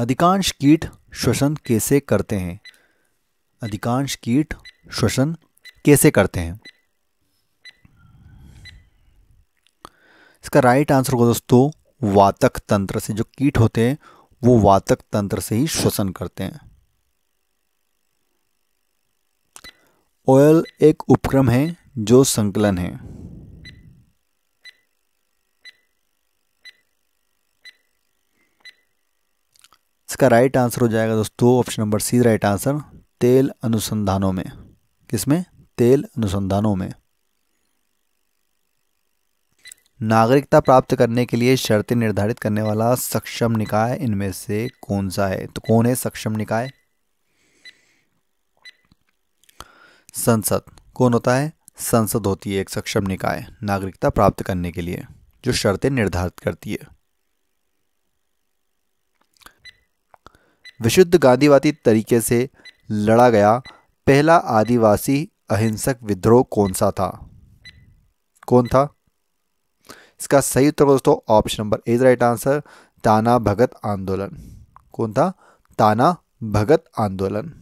अधिकांश कीट श्वसन कैसे करते हैं अधिकांश कीट श्वसन कैसे करते हैं इसका राइट आंसर होगा दोस्तों वातक तंत्र से जो कीट होते हैं वो वातक तंत्र से ही श्वसन करते हैं ऑयल एक उपक्रम है जो संकलन है इसका राइट आंसर हो जाएगा दोस्तों option number C right answer तेल अनुसंधानों में किसमें तेल अनुसंधानों में नागरिकता प्राप्त करने के लिए शर्तें निर्धारित करने वाला सक्षम निकाय इनमें से कौन सा है तो कौन है सक्षम निकाय संसद कौन होता है संसद होती है एक सक्षम निकाय नागरिकता प्राप्त करने के लिए जो शर्तें निर्धारित करती है विशुद्ध गांधीवादी तरीके से लड़ा गया पहला आदिवासी अहिंसक विद्रोह कौन सा था कौन था इसका सही उत्तर दोस्तों option number A right answer Tana Bhagat आंदोलन कौन था ताना भगत आंदोलन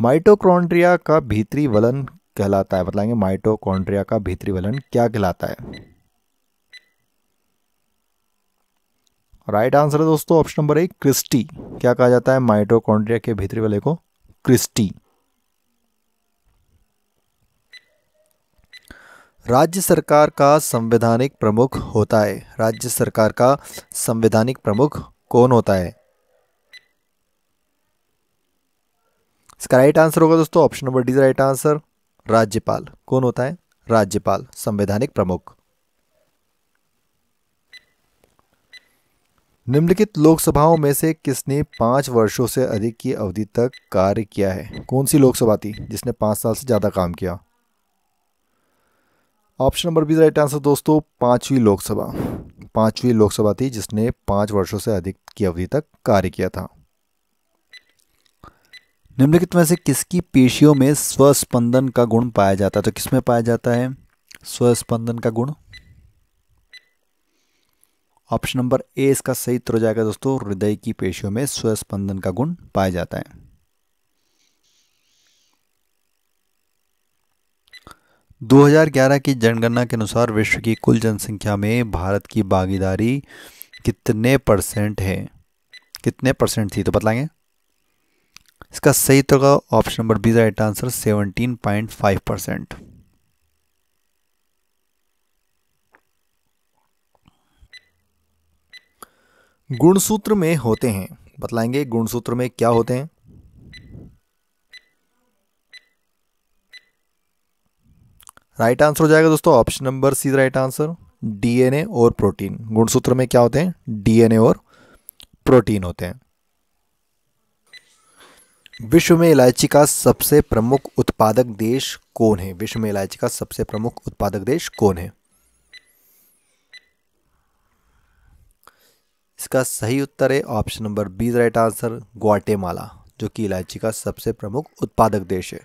माइटोकॉन्ड्रिया का भीतरी वलन कहलाता है बताएंगे माइटोकॉन्ड्रिया का भीतरी वलन क्या कहलाता है राइट आंसर है दोस्तों ऑप्शन नंबर एक क्रिस्टी क्या कहा जाता है माइटोकॉन्ड्रिया के भीतरी वाले को क्रिस्टी राज्य सरकार का संवैधानिक प्रमुख होता है राज्य सरकार का संवैधानिक प्रमुख कौन होता है इसका राइट आंसर होगा दोस्तों option number D right answer राज्यपाल कौन होता है राज्यपाल संवैधानिक प्रमुख निम्नलिखित लोकसभाओं में से किसने पाँच वर्षों से अधिक की अवधि तक कार्य किया है कौन सी लोकसभा थी जिसने पाँच साल से ज़्यादा काम किया option number B right answer दोस्तों पाँचवीं लोकसभा पाँचवीं लोकसभा थी जिसने पाँच वर्षों से अधिक की अवधि तक कार्य किया था निम्नलिखित में से किसकी पेशियों में स्वस्पंदन का गुण पाया जाता है तो किसमें पाया जाता है स्वस्पंदन का गुण ऑप्शन नंबर ए इसका सही उत्तर हो जाएगा दोस्तों हृदय की पेशियों में स्वस्पंदन का गुण पाया जाता है दो हजार ग्यारह की जनगणना के अनुसार विश्व की कुल जनसंख्या में भारत की भागीदारी कितने परसेंट है कितने परसेंट थी तो बतलाएंगे इसका सही तो option number B right answer seventeen point five percent गुणसूत्र में होते हैं बतलाएंगे गुणसूत्र में क्या होते हैं राइट आंसर हो जाएगा दोस्तों option number C right answer DNA और प्रोटीन गुणसूत्र में क्या होते हैं डीएनए और प्रोटीन होते हैं विश्व में इलायची का सबसे प्रमुख उत्पादक देश कौन है विश्व में इलायची का सबसे प्रमुख उत्पादक देश कौन है इसका सही उत्तर है option number B right answer Guatemala जो कि इलायची का सबसे प्रमुख उत्पादक देश है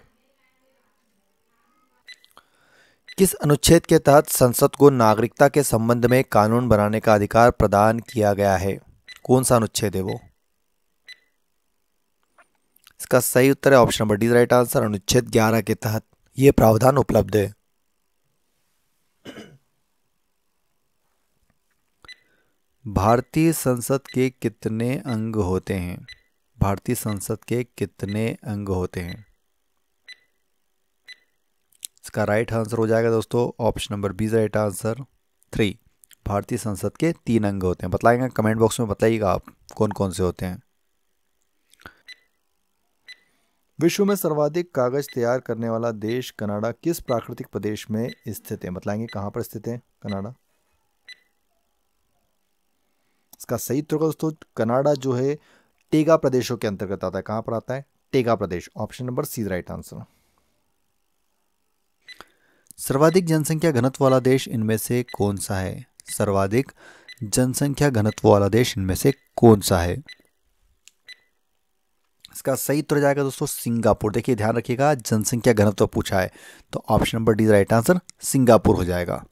किस अनुच्छेद के तहत संसद को नागरिकता के संबंध में कानून बनाने का अधिकार प्रदान किया गया है कौन सा अनुच्छेद है वो इसका सही उत्तर है option number D right answer अनुच्छेद 11 के तहत यह प्रावधान उपलब्ध है भारतीय संसद के कितने अंग होते हैं भारतीय संसद के कितने अंग होते हैं इसका राइट आंसर हो जाएगा दोस्तों option number B right answer three भारतीय संसद के तीन अंग होते हैं बताएंगे कमेंट बॉक्स में बताइएगा आप कौन कौन से होते हैं विश्व में सर्वाधिक कागज तैयार करने वाला देश कनाडा किस प्राकृतिक प्रदेश में स्थित है बताएंगे कहाँ पर स्थित है कनाडा इसका सही उत्तर दोस्तों कनाडा जो है टेगा प्रदेशों के अंतर्गत आता है कहां पर आता है टेगा प्रदेश option number C right answer सर्वाधिक जनसंख्या घनत्व वाला देश इनमें से कौन सा है सर्वाधिक जनसंख्या घनत्व वाला देश इनमें से कौन सा है इसका सही उत्तर जाएगा दोस्तों सिंगापुर देखिए ध्यान रखिएगा जनसंख्या घनत्व पूछा है तो option number D right answer Singapore हो जाएगा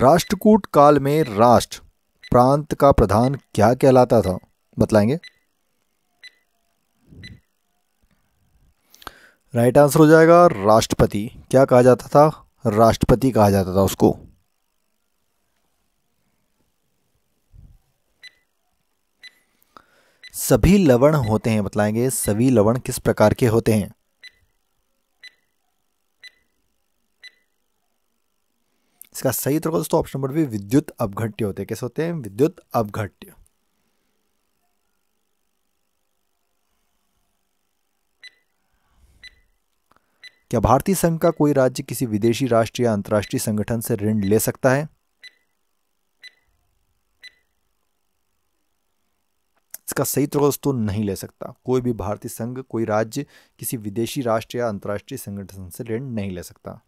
राष्ट्रकूट काल में राष्ट्र प्रांत का प्रधान क्या कहलाता था बतलाएंगे राइट आंसर हो जाएगा राष्ट्रपति क्या कहा जाता था राष्ट्रपति कहा जाता था उसको सभी लवण होते हैं बतलाएंगे सभी लवण किस प्रकार के होते हैं इसका सही उत्तर दोस्तों ऑप्शन नंबर बी विद्युत अपघट्य होते हैं कैसे होते हैं विद्युत अपघट्य क्या भारतीय संघ का कोई राज्य किसी विदेशी राष्ट्र या अंतर्राष्ट्रीय संगठन से ऋण ले सकता है इसका सही तौर दोस्तों नहीं ले सकता कोई भी भारतीय संघ कोई राज्य किसी विदेशी राष्ट्र या अंतर्राष्ट्रीय संगठन से ऋण नहीं ले सकता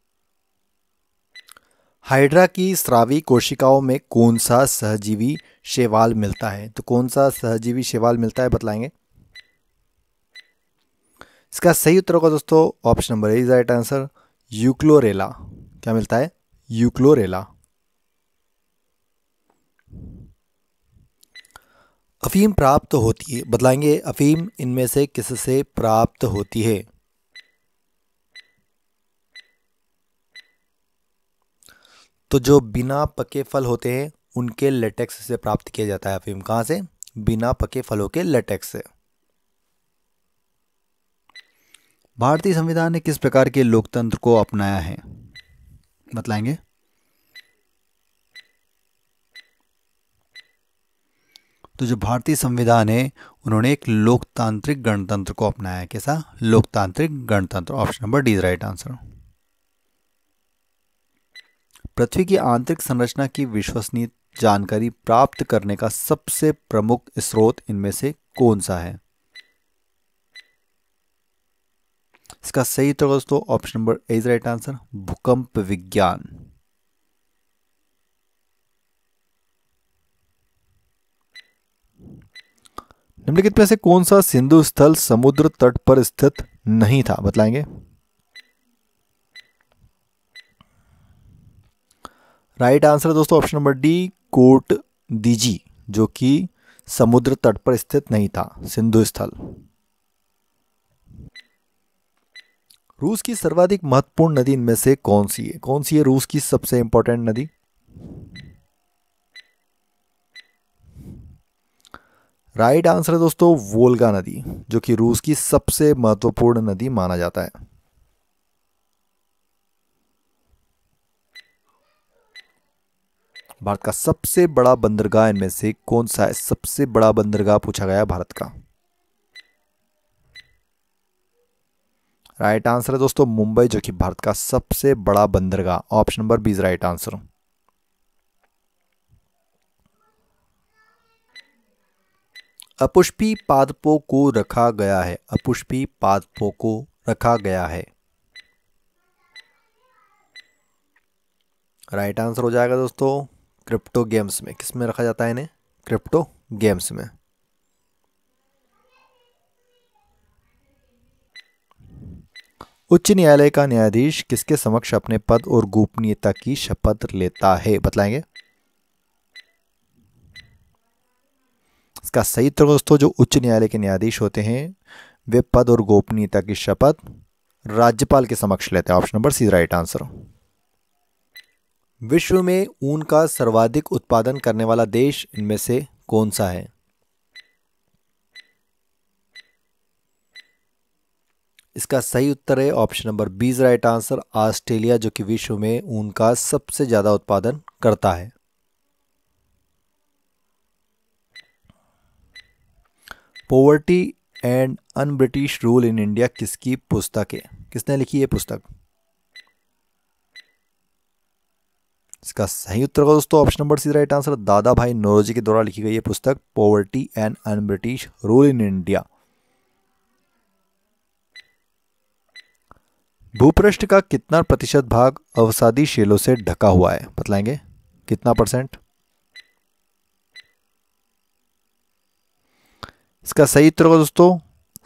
हाइड्रा की स्रावी कोशिकाओं में कौन सा सहजीवी शेवाल मिलता है तो कौन सा सहजीवी शेवाल मिलता है बतलाएंगे इसका सही उत्तर होगा दोस्तों option number A is right answer यूक्लोरेला क्या मिलता है यूक्लोरेला अफीम प्राप्त होती है बतलाएंगे अफीम इनमें से किससे प्राप्त होती है तो जो बिना पके फल होते हैं उनके लेटेक्स से प्राप्त किया जाता है अफीम कहां से बिना पके फलों के लेटेक्स से भारतीय संविधान ने किस प्रकार के लोकतंत्र को अपनाया है बतलाएंगे तो जो भारतीय संविधान है उन्होंने एक लोकतांत्रिक गणतंत्र को अपनाया है कैसा लोकतांत्रिक गणतंत्र option number D is right answer पृथ्वी की आंतरिक संरचना की विश्वसनीय जानकारी प्राप्त करने का सबसे प्रमुख स्रोत इनमें से कौन सा है इसका सही उत्तर दोस्तों option number A is right answer भूकंप विज्ञान निम्नलिखित में से कौन सा सिंधु स्थल समुद्र तट पर स्थित नहीं था बताएंगे राइट आंसर है दोस्तों ऑप्शन नंबर डी कोट दीजी जो कि समुद्र तट पर स्थित नहीं था सिंधु स्थल रूस की सर्वाधिक महत्वपूर्ण नदी इनमें से कौन सी है कौन सी है रूस की सबसे इंपॉर्टेंट नदी राइट आंसर है दोस्तों वोल्गा नदी जो कि रूस की सबसे महत्वपूर्ण नदी माना जाता है भारत का सबसे बड़ा बंदरगाह इनमें से कौन सा है सबसे बड़ा बंदरगाह पूछा गया भारत का राइट आंसर है दोस्तों मुंबई जो कि भारत का सबसे बड़ा बंदरगाह ऑप्शन नंबर बीज राइट आंसर अपुष्पी पादपों को रखा गया है अपुष्पी पादपों को रखा गया है राइट आंसर हो जाएगा दोस्तों क्रिप्टो गेम्स में किस में रखा जाता है इन्हें क्रिप्टो गेम्स में उच्च न्यायालय का न्यायाधीश किसके समक्ष अपने पद और गोपनीयता की शपथ लेता है बताएंगे इसका सही उत्तर दोस्तों जो उच्च न्यायालय के न्यायाधीश होते हैं वे पद और गोपनीयता की शपथ राज्यपाल के समक्ष लेते हैं option number C right answer विश्व में ऊन का सर्वाधिक उत्पादन करने वाला देश इनमें से कौन सा है इसका सही उत्तर है ऑप्शन नंबर बीज राइट आंसर ऑस्ट्रेलिया जो कि विश्व में ऊन का सबसे ज्यादा उत्पादन करता है poverty and unBritish rule in India किसकी पुस्तक है किसने लिखी है पुस्तक इसका सही उत्तर होगा दोस्तों option number C right answer Dadabhai Naoroji के द्वारा लिखी गई है पुस्तक poverty and unBritish rule in India भूपृष्ठ का कितना प्रतिशत भाग अवसादी शेलों से ढका हुआ है बतलाएंगे कितना परसेंट इसका सही उत्तर होगा दोस्तों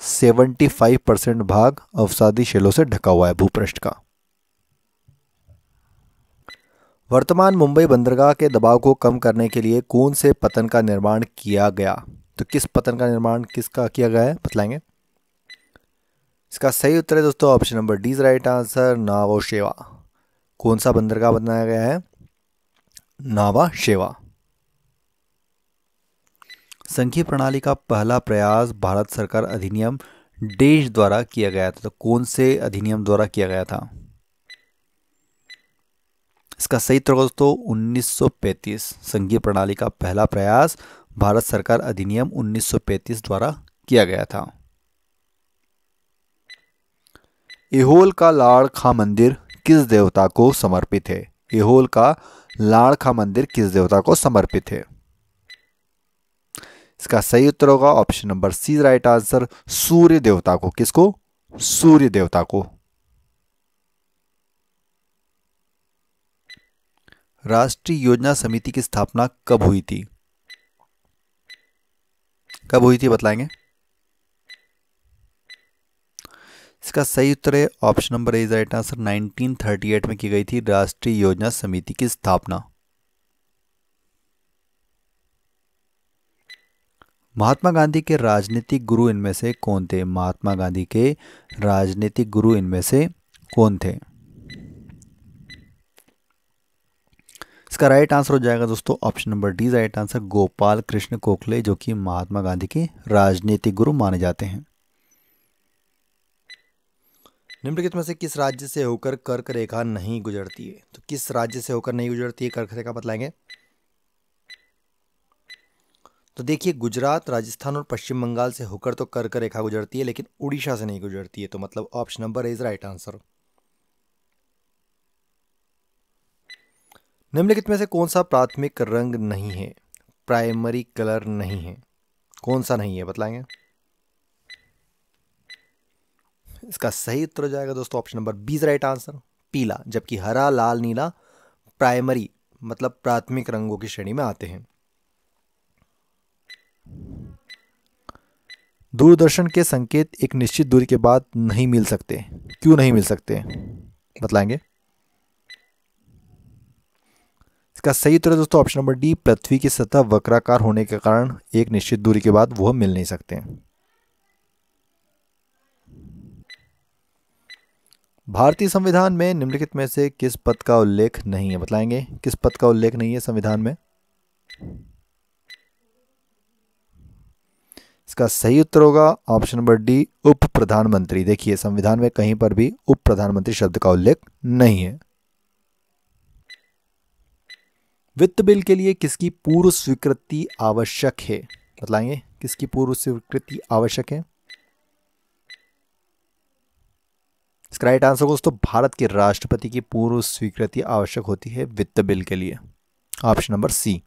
75 परसेंट भाग अवसादी शेलों से ढका हुआ है भूपृष्ठ का वर्तमान मुंबई बंदरगाह के दबाव को कम करने के लिए कौन से पतन का निर्माण किया गया तो किस पतन का निर्माण किसका किया गया है बतलाएंगे इसका सही उत्तर है दोस्तों option number D is right answer Nhava Sheva कौन सा बंदरगाह बनाया गया है नावा शेवा संघीय प्रणाली का पहला प्रयास भारत सरकार अधिनियम देश द्वारा किया गया था तो कौन से अधिनियम द्वारा किया गया था इसका सही तर्क दोस्तों 1935 संघीय प्रणाली का पहला प्रयास भारत सरकार अधिनियम 1935 द्वारा किया गया था एहोल का लाड़खा मंदिर किस देवता को समर्पित है एहोल का लाड़खा मंदिर किस देवता को समर्पित है इसका सही उत्तर होगा option number C right answer सूर्य देवता को किसको सूर्य देवता को राष्ट्रीय योजना समिति की स्थापना कब हुई थी कब हुई थी बताएंगे इसका सही उत्तर है option number is right answer 1938 में की गई थी राष्ट्रीय योजना समिति की स्थापना महात्मा गांधी के राजनीतिक गुरु इनमें से कौन थे महात्मा गांधी के राजनीतिक गुरु इनमें से कौन थे इसका राइट आंसर हो जाएगा दोस्तों option number D right answer Gopal Krishna Gokhale जो कि महात्मा गांधी के राजनीतिक गुरु माने जाते हैं निम्नलिखित में से किस राज्य से होकर कर्क रेखा नहीं गुजरती है तो किस राज्य से होकर नहीं गुजरती है कर्क रेखा बतलाएंगे तो देखिए गुजरात राजस्थान और पश्चिम बंगाल से होकर तो कर्क रेखा गुजरती है लेकिन उड़ीसा से नहीं गुजरती है तो मतलब option number is right answer निम्नलिखित में से कौन सा प्राथमिक रंग नहीं है प्राइमरी कलर नहीं है कौन सा नहीं है बतलाएंगे इसका सही उत्तर हो जाएगा दोस्तों option number B right answer पीला जबकि हरा लाल नीला प्राइमरी मतलब प्राथमिक रंगों की श्रेणी में आते हैं दूरदर्शन के संकेत एक निश्चित दूरी के बाद नहीं मिल सकते क्यों नहीं मिल सकते बतलाएंगे इसका सही उत्तर दोस्तों ऑप्शन नंबर डी पृथ्वी की सतह वक्राकार होने के कारण एक निश्चित दूरी के बाद वह मिल नहीं सकते भारतीय संविधान में निम्नलिखित में से किस पद का उल्लेख नहीं है बताएंगे किस पद का उल्लेख नहीं है संविधान में इसका सही उत्तर होगा ऑप्शन नंबर डी उप प्रधानमंत्री देखिए संविधान में कहीं पर भी उप प्रधानमंत्री शब्द का उल्लेख नहीं है वित्त बिल के लिए किसकी पूर्व स्वीकृति आवश्यक है बताएंगे किसकी पूर्व स्वीकृति आवश्यक है इसका राइट आंसर दोस्तों भारत के राष्ट्रपति की पूर्व स्वीकृति आवश्यक होती है वित्त बिल के लिए ऑप्शन नंबर सी